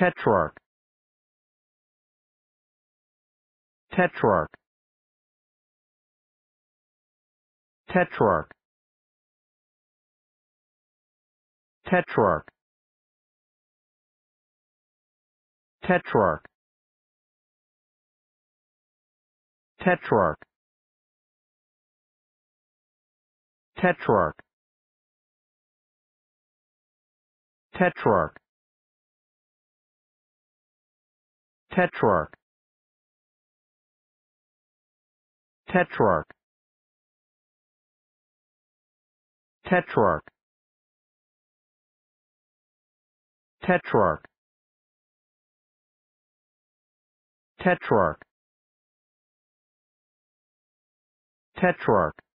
Tetrarch Tetrarch Tetrarch Tetrarch Tetrarch Tetrarch Tetrarch Tetrarch Tetrarch Tetrarch Tetrarch Tetrarch Tetrarch Tetrarch